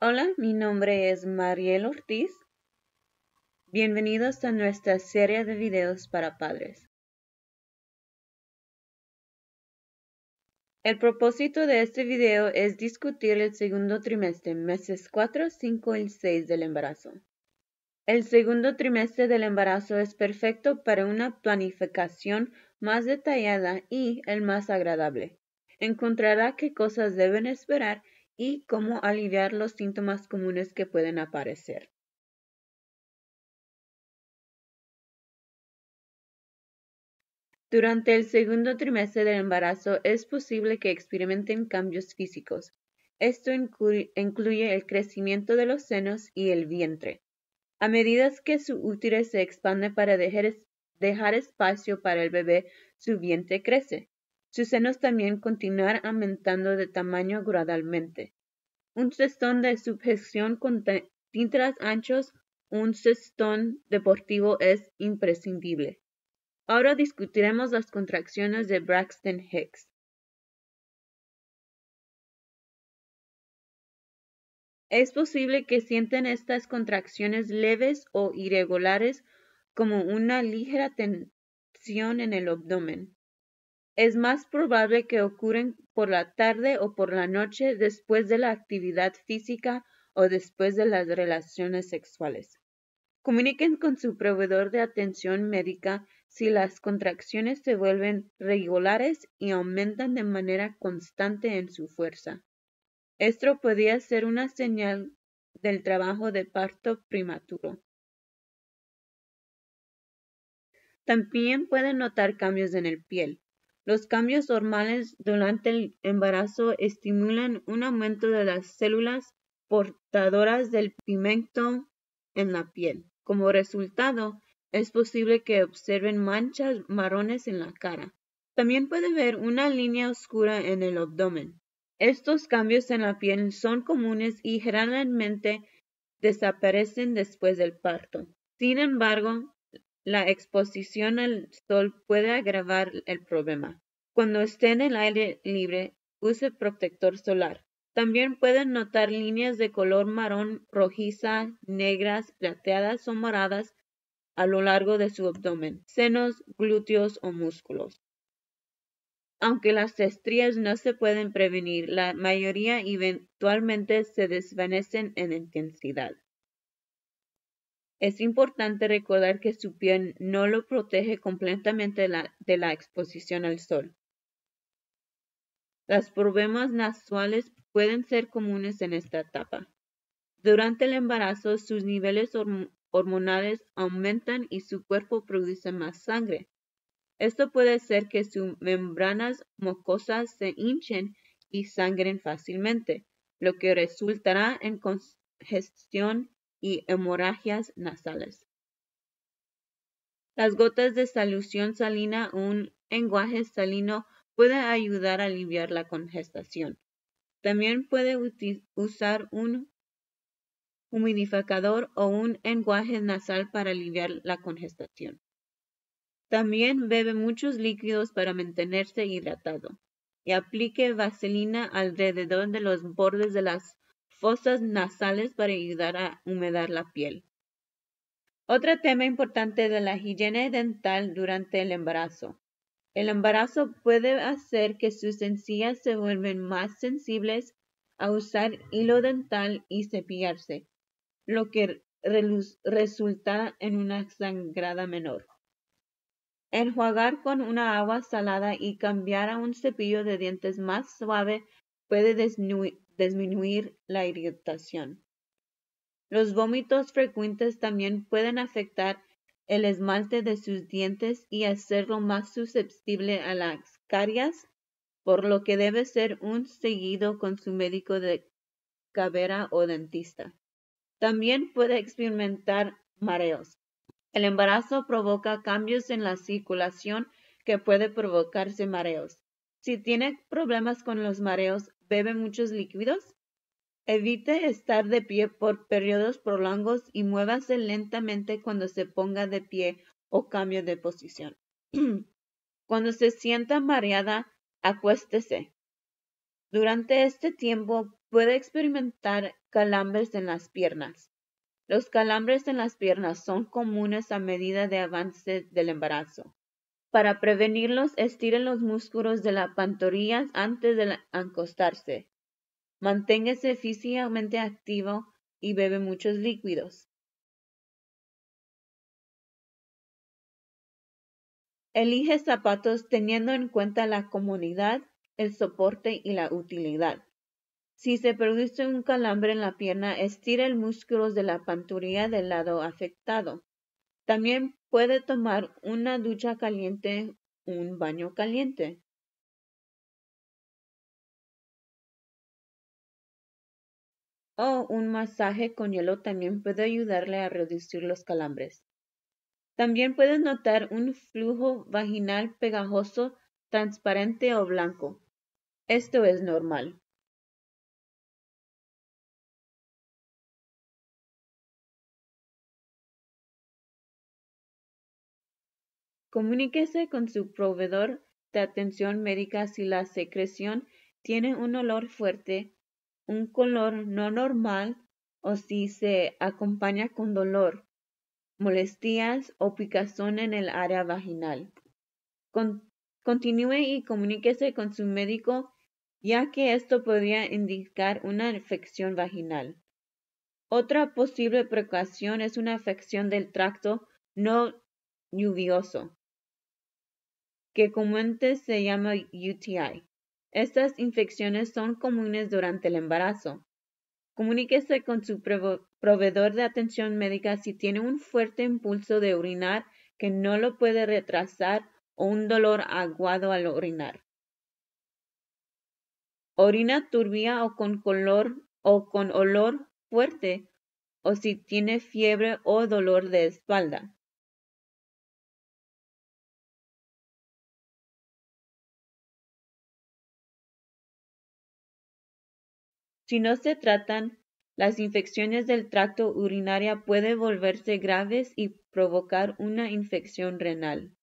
Hola, mi nombre es Mariel Ortiz. Bienvenidos a nuestra serie de videos para padres. El propósito de este video es discutir el segundo trimestre, meses 4, 5 y 6 del embarazo. El segundo trimestre del embarazo es perfecto para una planificación más detallada y el más agradable. Encontrará qué cosas deben esperar y cómo aliviar los síntomas comunes que pueden aparecer. Durante el segundo trimestre del embarazo es posible que experimenten cambios físicos. Esto incluye el crecimiento de los senos y el vientre. A medida que su útero se expande para dejar, dejar espacio para el bebé, su vientre crece. Sus senos también continuar aumentando de tamaño gradualmente. Un cestón de sujeción con tintas anchos, un cestón deportivo es imprescindible. Ahora discutiremos las contracciones de Braxton Hicks. Es posible que sienten estas contracciones leves o irregulares como una ligera tensión en el abdomen. Es más probable que ocurran por la tarde o por la noche después de la actividad física o después de las relaciones sexuales. Comuniquen con su proveedor de atención médica si las contracciones se vuelven regulares y aumentan de manera constante en su fuerza. Esto podría ser una señal del trabajo de parto prematuro. También pueden notar cambios en el piel. Los cambios hormonales durante el embarazo estimulan un aumento de las células portadoras del pigmento en la piel. Como resultado, es posible que observen manchas marrones en la cara. También puede ver una línea oscura en el abdomen. Estos cambios en la piel son comunes y generalmente desaparecen después del parto. Sin embargo, la exposición al sol puede agravar el problema. Cuando esté en el aire libre, use protector solar. También pueden notar líneas de color marrón, rojiza, negras, plateadas o moradas a lo largo de su abdomen, senos, glúteos o músculos. Aunque las estrías no se pueden prevenir, la mayoría eventualmente se desvanecen en intensidad. Es importante recordar que su piel no lo protege completamente de la, exposición al sol. Los problemas nasales pueden ser comunes en esta etapa. Durante el embarazo, sus niveles hormonales aumentan y su cuerpo produce más sangre. Esto puede ser que sus membranas mucosas se hinchen y sangren fácilmente, lo que resultará en congestión y hemorragias nasales. Las gotas de solución salina o un lenguaje salino pueden ayudar a aliviar la congestación. También puede usar un humidificador o un lenguaje nasal para aliviar la congestación. También bebe muchos líquidos para mantenerse hidratado y aplique vaselina alrededor de los bordes de las fosas nasales para ayudar a humedar la piel. Otro tema importante de la higiene dental durante el embarazo. El embarazo puede hacer que sus encías se vuelvan más sensibles a usar hilo dental y cepillarse, lo que resulta en una sangrada menor. Enjuagar con una agua salada y cambiar a un cepillo de dientes más suave puede disminuir la irritación. Los vómitos frecuentes también pueden afectar el esmalte de sus dientes y hacerlo más susceptible a las caries, por lo que debe ser un seguido con su médico de cabera o dentista. También puede experimentar mareos. El embarazo provoca cambios en la circulación que puede provocarse mareos. Si tiene problemas con los mareos, bebe muchos líquidos. Evite estar de pie por periodos prolongos y muévase lentamente cuando se ponga de pie o cambie de posición. cuando se sienta mareada, acuéstese. Durante este tiempo puede experimentar calambres en las piernas. Los calambres en las piernas son comunes a medida de avance del embarazo. Para prevenirlos, estiren los músculos de la pantorrillas antes de acostarse. Manténgase físicamente activo y bebe muchos líquidos. Elige zapatos teniendo en cuenta la comodidad, el soporte y la utilidad. Si se produce un calambre en la pierna, estire el músculos de la pantorrilla del lado afectado. También Puede tomar una ducha caliente, un baño caliente. O un masaje con hielo también puede ayudarle a reducir los calambres. También puede notar un flujo vaginal pegajoso, transparente o blanco. Esto es normal. Comuníquese con su proveedor de atención médica si la secreción tiene un olor fuerte, un color no normal o si se acompaña con dolor, molestias o picazón en el área vaginal. continúe y comuníquese con su médico ya que esto podría indicar una infección vaginal. Otra posible precaución es una afección del tracto no lluvioso que comúnmente se llama UTI. Estas infecciones son comunes durante el embarazo. Comuníquese con su proveedor de atención médica si tiene un fuerte impulso de orinar que no lo puede retrasar o un dolor aguado al orinar. Orina turbia o con color o con olor fuerte o si tiene fiebre o dolor de espalda. Si no se tratan, las infecciones del tracto urinario pueden volverse graves y provocar una infección renal.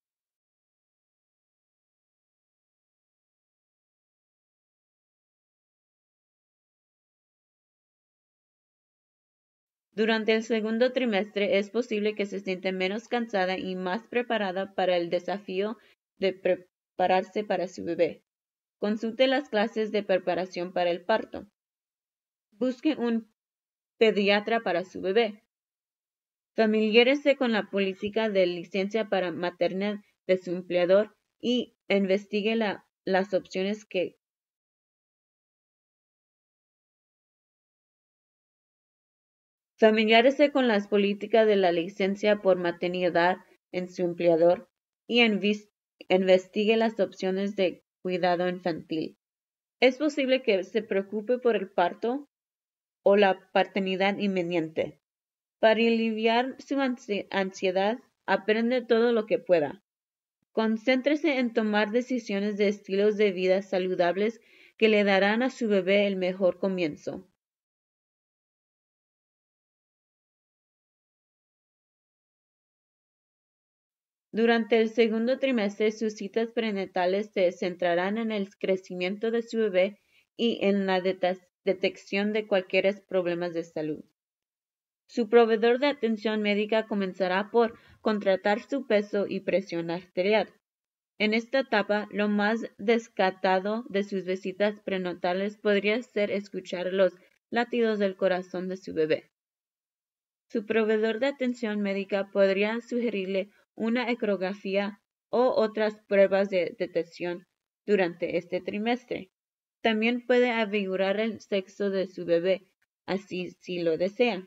Durante el segundo trimestre es posible que se siente menos cansada y más preparada para el desafío de prepararse para su bebé. Consulte las clases de preparación para el parto busque un pediatra para su bebé. Familiárese con la política de licencia para maternidad de su empleador y investigue las opciones que Familiárese con las políticas de la licencia por maternidad en su empleador y investigue las opciones de cuidado infantil. Es posible que se preocupe por el parto o la paternidad inminente. Para aliviar su ansiedad, aprende todo lo que pueda. Concéntrese en tomar decisiones de estilos de vida saludables que le darán a su bebé el mejor comienzo. Durante el segundo trimestre, sus citas prenatales se centrarán en el crecimiento de su bebé y en la detección de cualquier problema de salud. Su proveedor de atención médica comenzará por contratar su peso y presión arterial. En esta etapa, lo más descartado de sus visitas prenatales podría ser escuchar los latidos del corazón de su bebé. Su proveedor de atención médica podría sugerirle una ecografía o otras pruebas de detección durante este trimestre. También puede averiguar el sexo de su bebé, así si lo desea.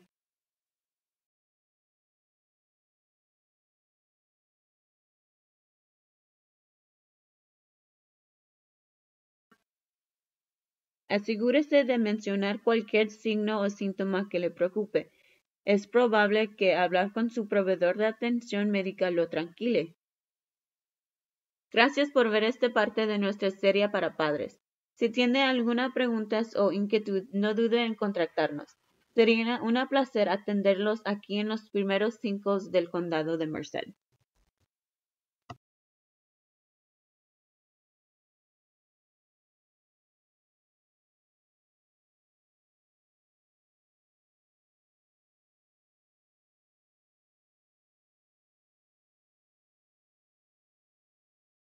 Asegúrese de mencionar cualquier signo o síntoma que le preocupe. Es probable que hablar con su proveedor de atención médica lo tranquile. Gracias por ver esta parte de nuestra serie para padres. Si tiene alguna pregunta o inquietud, no dude en contactarnos. Sería un placer atenderlos aquí en los primeros cinco del condado de Merced.